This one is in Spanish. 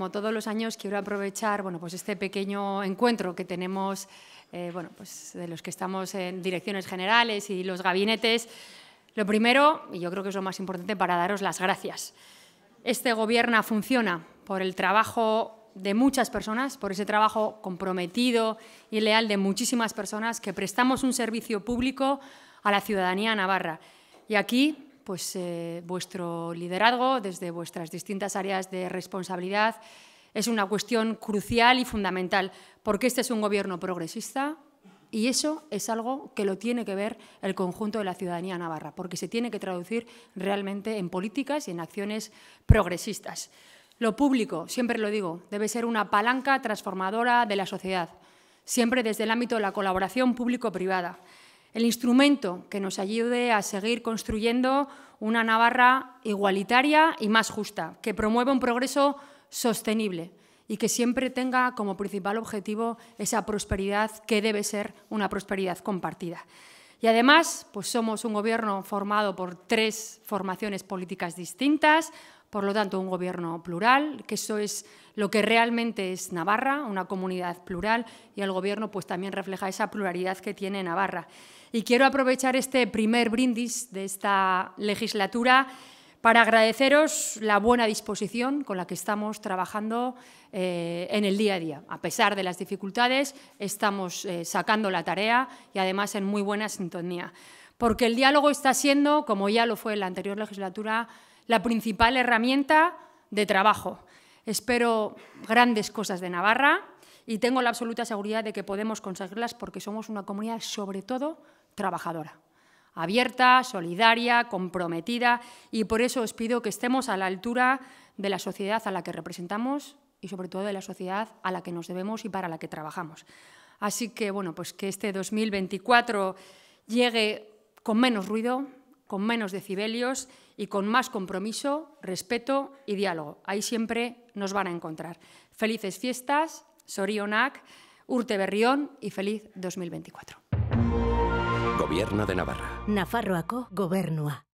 como todos los años, quiero aprovechar bueno, pues este pequeño encuentro que tenemos, eh, bueno, pues de los que estamos en direcciones generales y los gabinetes. Lo primero, y yo creo que es lo más importante, para daros las gracias. Este gobierno funciona por el trabajo de muchas personas, por ese trabajo comprometido y leal de muchísimas personas que prestamos un servicio público a la ciudadanía navarra. Y aquí pues, eh, vuestro liderazgo desde vuestras distintas áreas de responsabilidad es una cuestión crucial y fundamental, porque este es un gobierno progresista y eso es algo que lo tiene que ver el conjunto de la ciudadanía navarra, porque se tiene que traducir realmente en políticas y en acciones progresistas. Lo público, siempre lo digo, debe ser una palanca transformadora de la sociedad, siempre desde el ámbito de la colaboración público-privada el instrumento que nos ayude a seguir construyendo una Navarra igualitaria y más justa, que promueva un progreso sostenible y que siempre tenga como principal objetivo esa prosperidad que debe ser una prosperidad compartida. Y además, pues somos un gobierno formado por tres formaciones políticas distintas, por lo tanto, un gobierno plural, que eso es lo que realmente es Navarra, una comunidad plural, y el gobierno pues también refleja esa pluralidad que tiene Navarra. Y quiero aprovechar este primer brindis de esta legislatura para agradeceros la buena disposición con la que estamos trabajando eh, en el día a día. A pesar de las dificultades, estamos eh, sacando la tarea y además en muy buena sintonía. Porque el diálogo está siendo, como ya lo fue en la anterior legislatura, la principal herramienta de trabajo. Espero grandes cosas de Navarra y tengo la absoluta seguridad de que podemos conseguirlas porque somos una comunidad sobre todo trabajadora, abierta, solidaria, comprometida y por eso os pido que estemos a la altura de la sociedad a la que representamos y sobre todo de la sociedad a la que nos debemos y para la que trabajamos. Así que bueno, pues que este 2024 llegue con menos ruido, con menos decibelios y con más compromiso, respeto y diálogo. Ahí siempre nos van a encontrar. Felices fiestas, NAC, Urte Berrión y feliz 2024. Gobierno de Navarra. Nafarroaco, Gobernua.